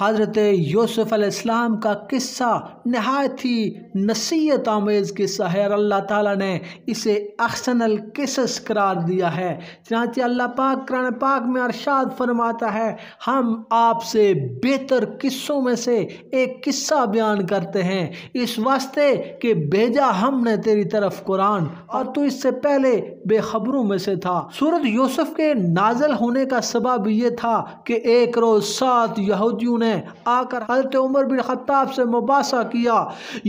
हज़रत यूसुफ़ अलैहिस्सलाम का किस्सा नहायत ही नसीहत आमेज़ किस्सा है और अल्लाह ताला ने इसे अहसनल किसस करार दिया है चाँच अल्लाह पाक कुरान पाक में अरशाद फरमाता है हम आपसे बेहतर किस्सों में से एक किस्सा बयान करते हैं इस वास्ते कि भेजा हमने तेरी तरफ कुरान और तू इससे पहले बेखबरों में से था सूरत यूसुफ़ के नाजल होने का सबब यह था कि एक रोज़ सात यहूदियों ने ने आकर हज़रत उमर बिन ख़त्ताब से मुबासा किया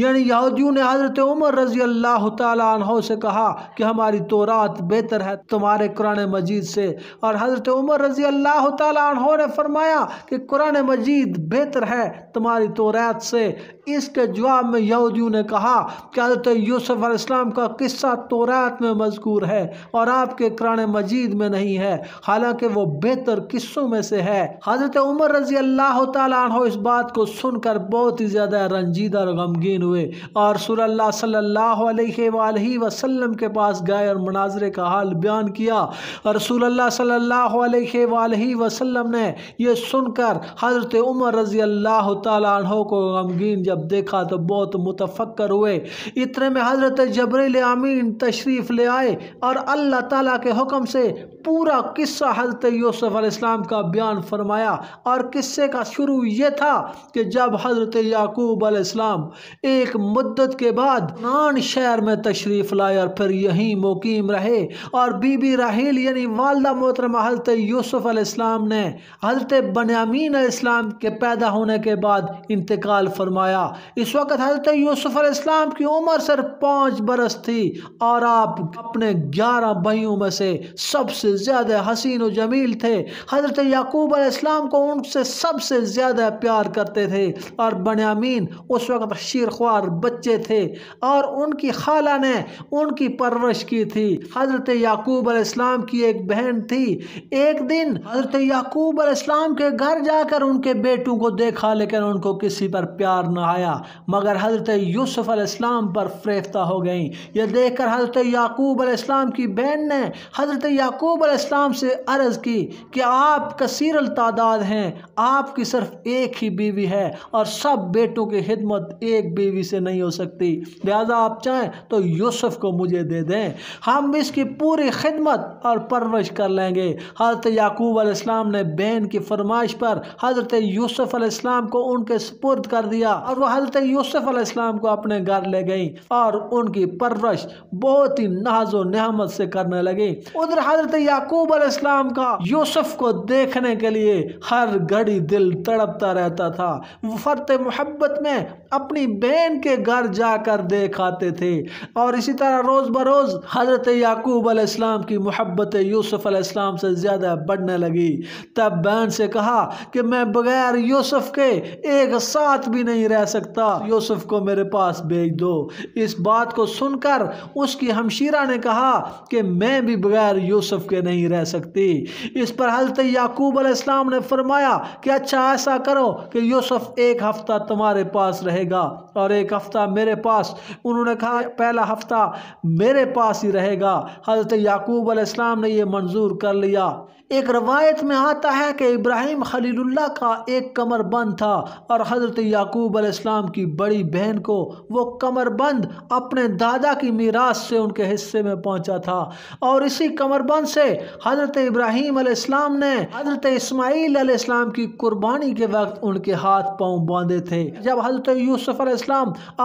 यानी यहूदियों ने हज़रत उमर रज़ी अल्लाह तहों से कहा कि हमारी तोरात बेहतर है तुम्हारे कुरान मजीद से और हज़रत उमर रज़ी अल्लाह तहों ने फरमाया कि कुरान मजीद बेहतर है तुम्हारी तोरात से इसके जवाब में यहूदियों ने कहा कि हज़रत यूसुफ़ इस्लाम का किस्सा तोरात में मजकूर है और आपके कुरान मजीद में नहीं है हालांकि वो बेहतर किस्सों में से है हज़रत उमर रजी अल्लाह तह इस बात को सुनकर बहुत ही ज़्यादा रंजीदा और गमगीन हुए और सुरल्ला सल्लल्लाहु अलैहि वसल्लम के पास गए और मनाजरे का हाल बयान किया और सल्लल्लाहु अलैहि वसल्लम ने यह सुनकर हज़रत उमर रजी अल्लाह तह को गमगीन जब देखा तो बहुत मुतफ़क्र हुए इतने में हज़रत जबरील आमीन तशरीफ़ ले आए और अल्लाह ताला के हुक्म से पूरा किस्सा हजरत यूसुफ अलैहिस्सलाम का बयान फरमाया और किस्से का शुरू ये था कि जब हज़रत याकूब अलैहिस्सलाम एक मुद्दत के बाद नान शहर में तशरीफ़ लाए और फिर यहीं मुकीम रहे और बीबी राहील यानी वालदा मोहतरमा हज़रत यूसुफ अलैहिस्सलाम ने हज़रत बनियामीन अलैहिस्सलाम के पैदा होने के बाद इंतकाल फरमाया गया इस वक्त हजरत यूसुफ इस्लाम की उम्र सिर्फ पाँच बरस थी और आप अपने ग्यारह बहियों में से सबसे ज़्यादा हसीन व जमील थे हजरत याकूब इस्लाम को उनसे सबसे ज़्यादा प्यार करते थे और बनयामीन उस वक्त शीरख्वार बच्चे थे और उनकी खाला ने उनकी परवरिश की थी हजरत याकूब इस्लाम की एक बहन थी एक दिन हजरत याकूब इस्लाम के घर जाकर उनके बेटों को देखा लेकिन उनको किसी पर प्यार ना आया मगर हज़रत यूसुफ अलैहिस्सलाम पर फ्रेफ्ता हो गई यह देखकर हज़रत याकूब अलैहिस्सलाम की बहन ने हज़रत याकूब अलैहिस्सलाम से अर्ज़ की कि आप कसर तादाद हैं आपकी सिर्फ एक ही बीवी है और सब बेटों की खिदमत एक बीवी से नहीं हो सकती लिहाजा आप चाहें तो यूसुफ को मुझे दे दें हम इसकी पूरी खिदमत और परवरिश कर लेंगे हज़रत याकूब अलैहिस्सलाम ने बहन की फरमाइश पर हज़रत यूसुफ अलैहिस्सलाम को उनके सुपुर्द कर दिया और वो हलत यूसुफ अलैहिस्सलाम को अपने घर ले गई और उनकी परवरिश बहुत ही नाजो नहमत से करने लगी उधर हजरत याकूब अलैहिस्सलाम का यूसुफ को देखने के लिए हर घड़ी दिल तड़पता रहता था फरत मोहब्बत में अपनी बहन के घर जाकर देखाते थे और इसी तरह रोज़ बरोज़ हजरत याकूब अलैहिस्सलाम की मोहब्बत यूसुफ अलैहिस्सलाम से ज़्यादा बढ़ने लगी तब बहन से कहा कि मैं बगैर यूसुफ के एक साथ भी नहीं रह सकता यूसुफ को मेरे पास भेज दो इस बात को सुनकर उसकी हमशीरा ने कहा कि मैं भी बगैर यूसुफ के नहीं रह सकती इस पर हलत याकूब अलैहिस्सलाम ने फरमाया कि अच्छा ऐसा करो कि यूसुफ एक हफ़्ता तुम्हारे पास रहेगा और एक हफ़्ता मेरे पास उन्होंने कहा पहला हफ़्ता मेरे पास ही रहेगा हजरत याकूब अलैहिस्सलाम ने यह मंजूर कर लिया एक रवायत में आता है कि इब्राहिम खलीलुल्लाह का एक कमरबंद था और हज़रत याकूब अलैहिस्सलाम की बड़ी बहन को वो कमरबंद अपने दादा की मीरास से उनके हिस्से में पहुंचा था और इसी कमरबंद से हज़रत इब्राहिम अलैहिस्सलाम ने हज़रत इस्माईल अलैहिस्सलाम की कुर्बानी के वक्त उनके हाथ पाँव बांधे थे जब हज़रत यूसुफ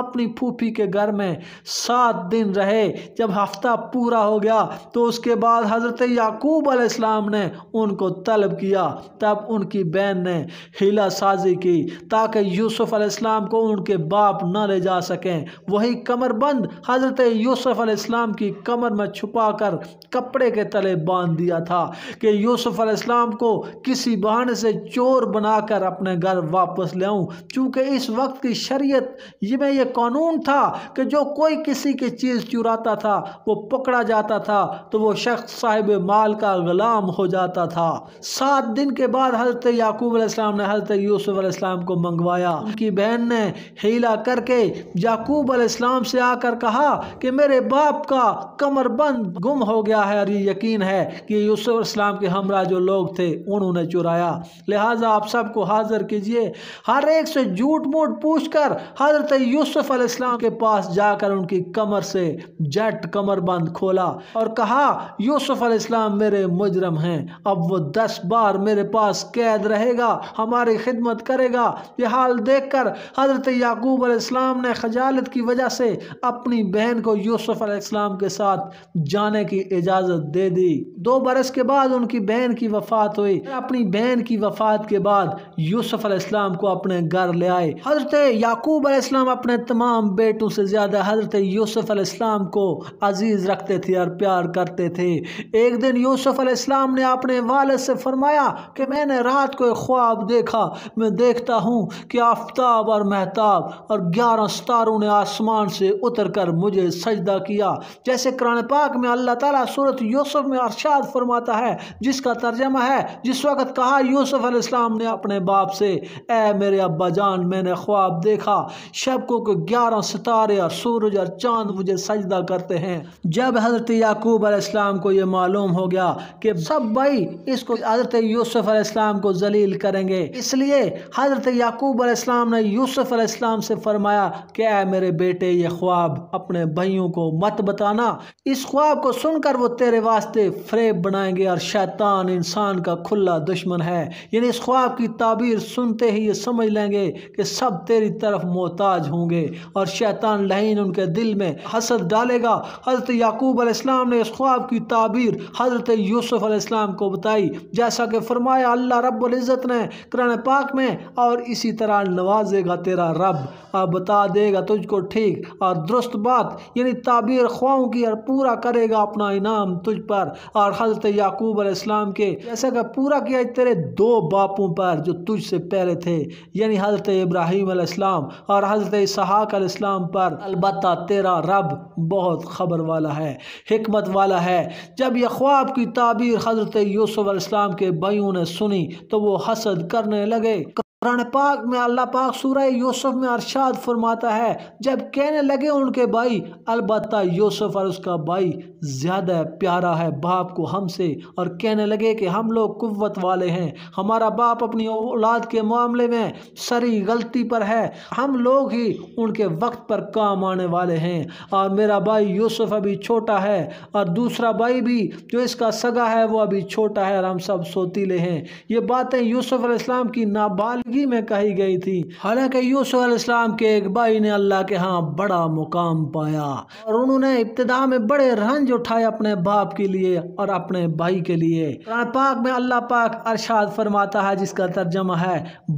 अपनी फूफी के घर में सात दिन रहे जब हफ्ता पूरा हो गया तो उसके बाद हज़रत याकूब अलैहिस्सलाम ने उनको तलब किया तब उनकी बहन ने हिला साजी की ताकि यूसुफ अलैहिस्सलाम को उनके बाप न ले जा सकें वही कमरबंद हज़रत यूसुफ अलैहिस्सलाम की कमर में छुपा कर कपड़े के तले बांध दिया था कि यूसुफ अलैहिस्सलाम को किसी बहाने से चोर बनाकर अपने घर वापस ले आऊँ चूँकि इस वक्त की शरीयत ये में यह कानून था कि जो कोई किसी की चीज़ चुराता था वो पकड़ा जाता था तो वो शख्स साहिब माल का गुलाम हो जाता जाता था सात दिन के बाद हजरत याकूब अलैहिस्सलाम ने हजरत यूसुफ अलैहिस्सलाम को मंगवाया उनकी बहन ने हीला करके याकूब अलैहिस्सलाम से आकर कहा कि मेरे बाप का कमर बंद गुम हो गया है और ये यकीन है कि यूसुफ अलैहिस्सलाम के हमरा जो लोग थे उन्होंने चुराया लिहाजा आप सबको हाजिर कीजिए हर एक से झूठ मूठ पूछ कर हजरत यूसुफ अलैहिस्सलाम के पास जाकर उनकी कमर से जट कमरबंद खोला और कहा यूसुफ अलैहिस्सलाम मेरे मुजरम हैं अब वो दस बार मेरे पास कैद रहेगा हमारी खिदमत करेगा यह हाल देख कर हज़रत याकूब अलैहिस्सलाम ने खजालत की वजह से अपनी बहन को यूसुफ अलैहिस्सलाम के साथ जाने की इजाज़त दे दी दो बरस के बाद उनकी बहन की वफात हुई अपनी बहन की वफात के बाद यूसुफ अलैहिस्सलाम को अपने घर ले आए हज़रत याकूब अलैहिस्सलाम अपने तमाम बेटों से ज़्यादा हज़रत यूसुफ अलैहिस्सलाम को अजीज़ रखते थे और प्यार करते थे एक दिन यूसुफ अलैहिस्सलाम ने अपने अपने वालद से फरमाया कि मैंने रात को एक ख्वाब देखा मैं देखता हूँ कि आफ्ताब और महताब और ग्यारह सितारों ने आसमान से उतर कर मुझे सजदा किया जैसे कुरान पाक में अल्लाह ताला सूरत यूसुफ में अरशाद फरमाता है जिसका तर्जमा है जिस वक्त कहा यूसुफ अलैहिस्सलाम ने अपने बाप से ए मेरे अब्बा जान मैंने ख्वाब देखा शब को ग्यारह सितारे और सूरज और चांद मुझे सजदा करते हैं जब हज़रत याकूब अलैहिस्सलाम को यह मालूम हो गया कि सब भाई इसको हजरत यूसुफ अलैहिस्सलाम को जलील करेंगे इसलिए हजरत याकूब अलैहिस्सलाम ने यूसुफ अलैहिस्सलाम से फरमाया कि ऐ मेरे बेटे ये ख्वाब अपने भाइयों को मत बताना इस ख्वाब को सुनकर वो तेरे वास्ते फ्रेब बनाएंगे और शैतान इंसान का खुला दुश्मन है यानी इस ख्वाब की ताबीर सुनते ही ये समझ लेंगे कि सब तेरी तरफ मोहताज होंगे और शैतान लहीन उनके दिल में हसद डालेगा हजरत याकूब अलैहिस्सलाम ने इस ख्वाब की ताबीर हजरत यूसुफ अलैहिस्सलाम को बताई जैसा कि फरमाया अल्लाह रब्ज़त ने कुरान पाक में और इसी तरह नवाजेगा तेरा रब और बता देगा तुझको ठीक और दुरुस्त बात यानी ताबीर ख्वाहों की और पूरा करेगा अपना इनाम तुझ पर और हजरत याकूब अलैहिस्सलाम के जैसा कि पूरा किया तेरे दो बापों पर जो तुझसे पहले थे यानी हजरत इब्राहिम अलैहिस्सलाम और हजरत इसहाक अलैहिस्सलाम पर अलबत् तेरा रब बहुत खबर वाला है हमत वाला है जब यह ख्वाब की ताबीर हजरत यूसुफ अलैहिस्सलाम के भाइयों ने सुनी तो वो हसद करने लगे कुरान पाक में अल्लाह पाक सूर यूसुफ में अरशाद फरमाता है जब कहने लगे उनके भाई अलबत् यूसुफ और उसका भाई ज़्यादा प्यारा है बाप को हमसे और कहने लगे कि हम लोग कुत वाले हैं हमारा बाप अपनी औलाद के मामले में सरी गलती पर है हम लोग ही उनके वक्त पर काम आने वाले हैं और मेरा भाई यूसुफ अभी छोटा है और दूसरा भाई भी जो इसका सगा है वो अभी छोटा है और हम सब सोतीले हैं ये बातें यूसुफ़ की नाबालिग जिंदगी में कही गई थी हालांकि यूसुफ इस्लाम के एक भाई ने अल्लाह के यहाँ बड़ा मुकाम पाया और उन्होंने इब्तदा में बड़े रंज उठाए अपने बाप के लिए और अपने भाई के लिए पाक में अल्लाह पाक अरशाद फरमाता है जिसका तर्जमा है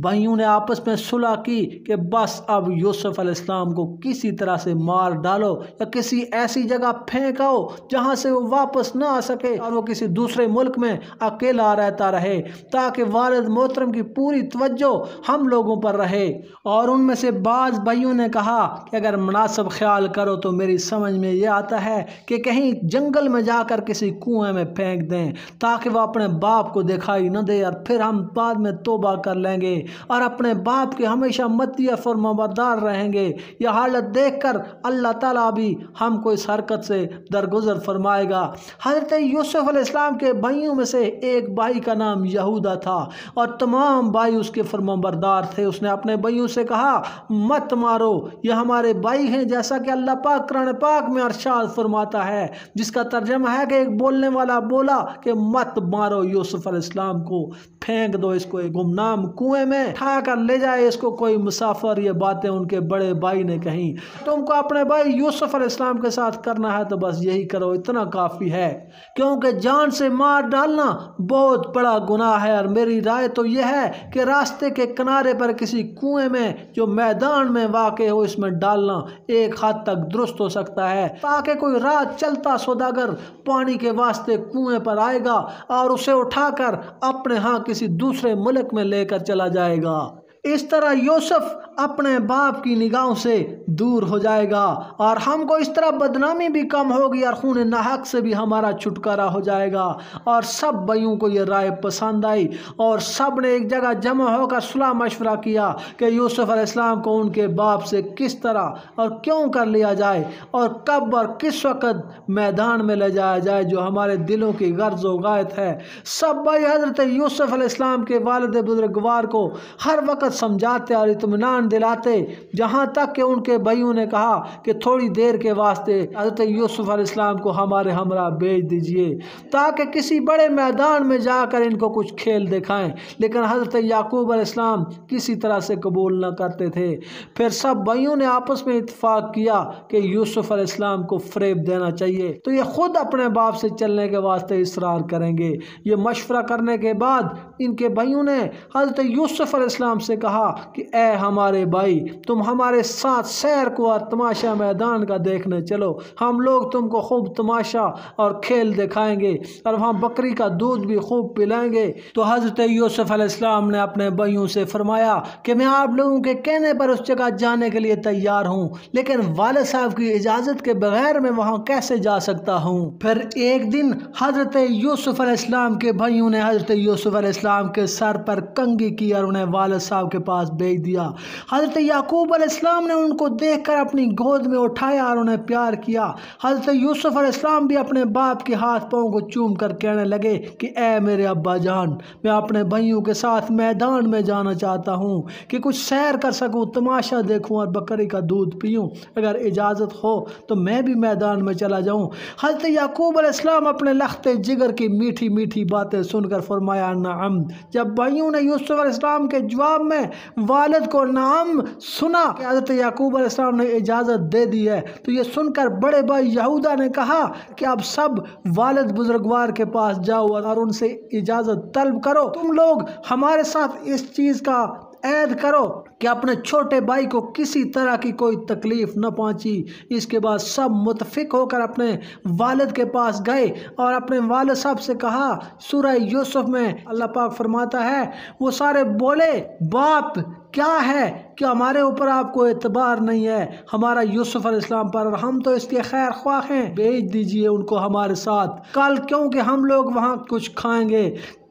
भाइयों ने आपस में सुलह की कि बस अब यूसुफ इस्लाम को किसी तरह से मार डालो या किसी ऐसी जगह फेंकाओ जहाँ से वो वापस ना आ सके और वो किसी दूसरे मुल्क में अकेला रहता रहे ताकि वालद मोहतरम की पूरी तवज्जो हम लोगों पर रहे और उनमें से बाज़ भाइयों ने कहा कि अगर मुनासब ख्याल करो तो मेरी समझ में यह आता है कि कहीं जंगल में जाकर किसी कुएं में फेंक दें ताकि वह अपने बाप को दिखाई न दे और फिर हम बाद में तोबा कर लेंगे और अपने बाप के हमेशा मतियफ और मबरदार रहेंगे यह हालत देख कर अल्लाह ताला भी हमको इस हरकत से दरगुजर फरमाएगा हजरत यूसुफ अलैहिस्सलाम के भाइयों में से एक भाई का नाम यहूदा था और तमाम भाई उसके फरमा फरमाबरदार थे उसने अपने भाइयों से कहा मत मारो ये हमारे भाई हैं जैसा कि अल्लाह पाक करण पाक में अरशाद फरमाता है जिसका तर्जमा है कि एक बोलने वाला बोला कि मत मारो यूसुफ इस्लाम को फेंक दो इसको एक गुमनाम कुएं में ठा कर ले जाए इसको कोई मुसाफर ये बातें उनके बड़े भाई ने कहीं तुमको अपने भाई यूसुफ इस्लाम के साथ करना है तो बस यही करो इतना काफ़ी है क्योंकि जान से मार डालना बहुत बड़ा गुनाह है और मेरी राय तो यह है कि रास्ते के किनारे पर किसी कुएं में जो मैदान में वाक़ हो इसमें डालना एक हद तक दुरुस्त हो सकता है ताकि कोई रात चलता सौदागर पानी के वास्ते कुएं पर आएगा और उसे उठाकर अपने हाथ किसी दूसरे मुल्क में लेकर चला जाएगा इस तरह यूसुफ अपने बाप की निगाहों से दूर हो जाएगा और हमको इस तरह बदनामी भी कम होगी और खून नाहक से भी हमारा छुटकारा हो जाएगा और सब बयों को ये राय पसंद आई और सब ने एक जगह जमा होकर सुलह मशवरा किया कि यूसुफ अलैहिस्सलाम को उनके बाप से किस तरह और क्यों कर लिया जाए और कब और किस वक्त मैदान में ले जाया जाए जो हमारे दिलों की गर्ज वायत है सब भाई हज़रत यूसुफ़ अलैहिस्सलाम के वालद बुजुर्गवार को हर वक्त मसलत समझाते और इतमान दिलाते जहाँ तक कि उनके भाइयों ने कहा कि थोड़ी देर के वास्ते हजरत यूसुफ़ इस्लाम को हमारे हमरा भेज दीजिए ताकि किसी बड़े मैदान में जाकर इनको कुछ खेल दिखाएं लेकिन हजरत याकूब इस्लाम किसी तरह से कबूल न करते थे फिर सब भाइयों ने आपस में इतफाक़ किया कि यूसुफ़ इस्लाम को फ्रेब देना चाहिए तो ये ख़ुद अपने बाप से चलने के वास्ते इसरार करेंगे ये मशवरा करने के बाद इनके भाइयों ने हजरत यूसुफ़ इस्लाम से कहा कि ए हमारे भाई तुम हमारे साथ सैर को तमाशा मैदान का देखने चलो हम लोग तुमको खूब तमाशा और खेल दिखाएंगे और वहाँ बकरी का दूध भी खूब पिलाएंगे तो हज़रत यूसुफ़ अलैहिस्सलाम ने अपने भाइयों से फरमाया कि मैं आप लोगों के कहने पर उस जगह जाने के लिए तैयार हूँ लेकिन वाल साहब की इजाज़त के बगैर मैं वहाँ कैसे जा सकता हूँ फिर एक दिन हज़रत यूसुफ़ अलैहिस्सलाम के भाइयों ने हज़रत यूसुफ़ अलैहिस्सलाम के सर पर कंगी की और उन्हें वाल साहब साहब के पास भेज दिया हज़रत याकूब अलैहिस्सलाम ने उनको देखकर अपनी गोद में उठाया और उन्हें प्यार किया हज़रत यूसुफ अलैहिस्सलाम भी अपने बाप के हाथ पाँव को चूम कर कहने लगे कि ए मेरे अब्बा जान मैं अपने भाइयों के साथ मैदान में जाना चाहता हूँ कि कुछ सैर कर सकूँ तमाशा देखूँ और बकरी का दूध पीऊँ अगर इजाज़त हो तो मैं भी मैदान में चला जाऊँ हज़रत याकूब अलैहिस्सलाम अपने लखते जिगर की मीठी मीठी बातें सुनकर फरमाया नाम जब भाइयों ने यूसुफ अलैहिस्सलाम के जवाब में है वालद को नाम सुना कि हज़रत याकूब अलैहिस्सलाम ने इजाज़त दे दी है तो ये सुनकर बड़े भाई यहूदा ने कहा कि अब सब वालद बुजुर्गवार के पास जाओ और उनसे इजाज़त तलब करो तुम लोग हमारे साथ इस चीज़ का ऐद करो कि अपने छोटे भाई को किसी तरह की कोई तकलीफ़ न पहुंची इसके बाद सब मुतफिक होकर अपने वालद के पास गए और अपने वालद साहब से कहा सूरह यूसुफ में अल्लाह पाक फरमाता है वो सारे बोले बाप क्या है कि हमारे ऊपर आपको एतबार नहीं है हमारा यूसुफ इस्लाम पर हम तो इसके खैर ख्वाह हैं भेज दीजिए उनको हमारे साथ कल क्योंकि हम लोग वहाँ कुछ खाएंगे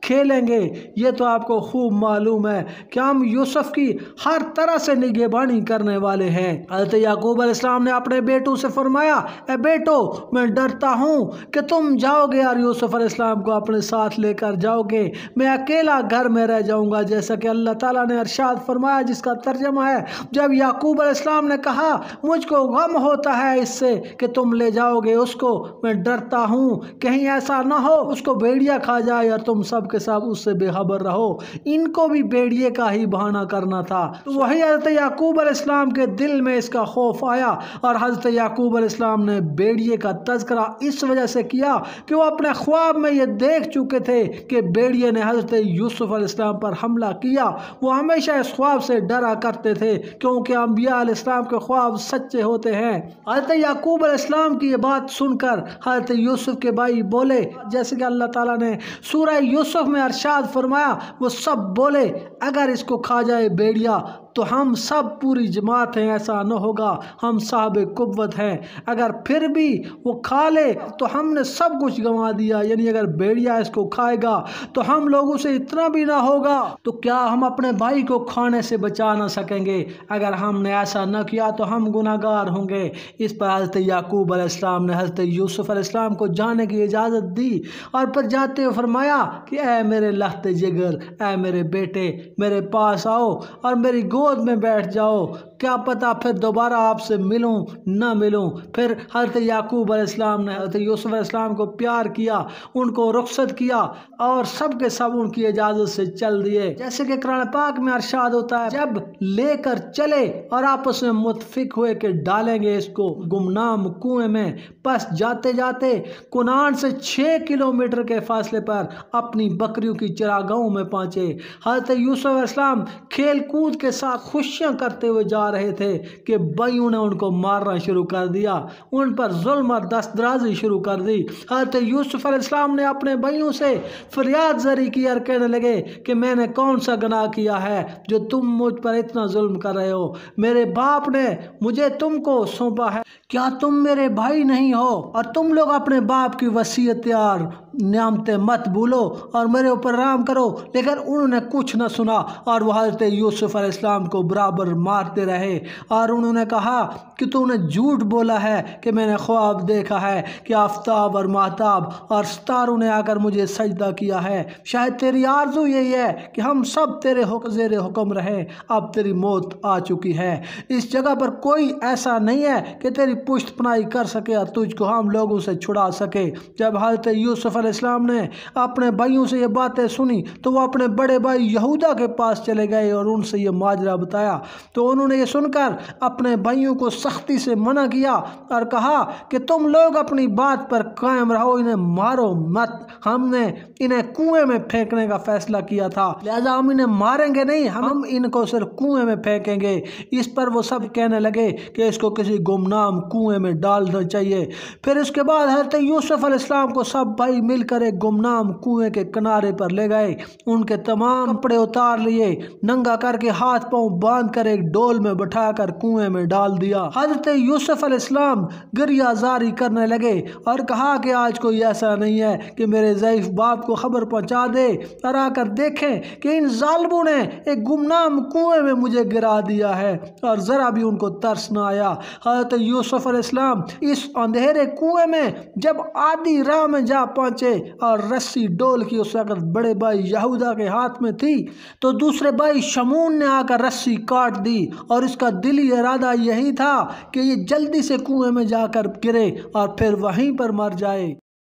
खेलेंगे ये तो आपको खूब मालूम है कि हम यूसुफ की हर तरह से निगेबानी करने वाले हैं अलत याकूब इस्लाम ने अपने बेटों से फरमाया ए बेटो मैं डरता हूँ कि तुम जाओगे यार यूसुफ इस्लाम को अपने साथ लेकर जाओगे मैं अकेला घर में रह जाऊँगा जैसा कि अल्लाह ताला ने अरशाद फरमाया जिसका तर्जमा है जब याकूब इस्लाम ने कहा मुझको गम होता है इससे कि तुम ले जाओगे उसको मैं डरता हूँ कहीं ऐसा ना हो उसको भेड़िया खा जाए और तुम सब के साथ उससे बेखबर रहो इनको भी बेड़िए का ही बहाना करना था तो वही हज़रत याकूब अलैहिस्सलाम के दिल में इसका खौफ आया और हज़रत याकूब अलैहिस्सलाम ने बेड़िए का तस्करा इस वजह से किया कि वो अपने ख्वाब में ये देख चुके थे कि बेड़िए ने हज़रत यूसुफ़ इस्लाम पर हमला किया वो हमेशा इस ख्वाब से डरा करते थे क्योंकि अम्बिया इस्लाम के ख्वाब सच्चे होते हैं हज़रत याकूब अलैहिस्सलाम की ये बात सुनकर हज़रत यूसुफ़ के भाई बोले जैसे कि अल्लाह ताला ने सूरह यूसुफ यूसुफ में अरशाद फरमाया वो सब बोले अगर इसको खा जाए बेड़िया तो हम सब पूरी जमात हैं ऐसा न होगा हम साहब कुत हैं अगर फिर भी वो खा ले तो हमने सब कुछ गंवा दिया यानी अगर भेड़िया इसको खाएगा तो हम लोगों से इतना भी ना होगा तो क्या हम अपने भाई को खाने से बचा ना सकेंगे अगर हमने ऐसा न किया तो हम गुनागार होंगे इस पर हज़रत याकूब अलैहिस्सलाम ने हज़रत यूसुफ़ अलैहिस्सलाम को जाने की इजाज़त दी और पर जाते हुए फरमाया कि ए मेरे लहते जिगर ए मेरे बेटे मेरे पास आओ और मेरी गोद गोद में बैठ जाओ क्या पता फिर दोबारा आपसे मिलूं ना मिलूं फिर हजरत याकूब इस्लाम ने हजरत यूसुफ इस्लाम को प्यार किया उनको रुख्सत किया और सब के सब उनकी इजाज़त से चल दिए जैसे कि कुरान पाक में अरसाद होता है जब लेकर चले और आपस में मुतफिक हुए कि डालेंगे इसको गुमनाम कुएं में बस जाते जाते कुनान से छः किलोमीटर के फासले पर अपनी बकरियों की चरागाहों में पहुंचे हजरत यूसुफ इस्लाम खेल कूद के साथ खुशियाँ करते हुए जा आ रहे थे कि बयूं ने उनको मारना शुरू कर दिया उन पर जुल्म और दस्तराजी शुरू कर दी हजरत यूसुफ इस्लाम ने अपने बयूं से फरियाद जरी की और कहने लगे कि मैंने कौन सा गनाह किया है जो तुम मुझ पर इतना जुल्म कर रहे हो मेरे बाप ने मुझे तुमको सौंपा है क्या तुम मेरे भाई नहीं हो और तुम लोग अपने बाप की वसीयत यार नियामतें मत भूलो और मेरे ऊपर राम करो लेकिन उन्होंने कुछ न सुना और वह हजरत यूसुफ़ अलैहिस्सलाम को बराबर मारते रहे और उन्होंने कहा कि तूने झूठ बोला है कि मैंने ख्वाब देखा है कि आफ्ताब और महताब और सितारों ने आकर मुझे सजदा किया है शायद तेरी आरजू यही है कि हम सब तेरे हुक जेर हुक्म रहे अब तेरी मौत आ चुकी है इस जगह पर कोई ऐसा नहीं है कि तेरी पुश्त पनाई कर सके और तुझको हम लोगों से छुड़ा सके जब हजरत यूसुफ़ अलैहिस्सलाम ने अपने भाइयों से ये बातें सुनी तो वो अपने बड़े भाई यहूदा के पास चले गए और उनसे ये माजरा बताया तो उन्होंने ये सुनकर अपने भाइयों को सख्ती से मना किया और कहा कि तुम लोग अपनी बात पर कायम रहो इन्हें मारो मत हमने इन्हें कुएं में फेंकने का फैसला किया था लिहाजा हम इन्हें मारेंगे नहीं हम इनको सिर्फ कुएं में फेंकेंगे इस पर वो सब कहने लगे कि इसको किसी गुमनाम कुएं में डालना चाहिए फिर उसके बाद हजरत यूसुफ़ अलैहिस्सलाम को सब भाई मिल मिलकर एक गुमनाम कुएं के किनारे पर ले गए उनके तमाम कपड़े उतार लिए नंगा करके हाथ पांव बांध कर एक डोल में बैठाकर कुएं में डाल दिया हजरत यूसुफ अलैहिस्सलाम जारी करने लगे और कहा कि आज कोई ऐसा नहीं है कि मेरे ज़यीफ़ बाप को खबर पहुँचा दे और आकर देखें कि इन जालबों ने एक गुमनाम कुएं में मुझे गिरा दिया है और ज़रा भी उनको तरस न आया हजरत यूसुफ इस्लाम इस अंधेरे कुएं में जब आधी राह में जा पहुँच पहुंचे और रस्सी डोल की उस वक़्त बड़े भाई यहूदा के हाथ में थी तो दूसरे भाई शमून ने आकर रस्सी काट दी और इसका दिली इरादा यही था कि ये जल्दी से कुएं में जाकर गिरे और फिर वहीं पर मर जाए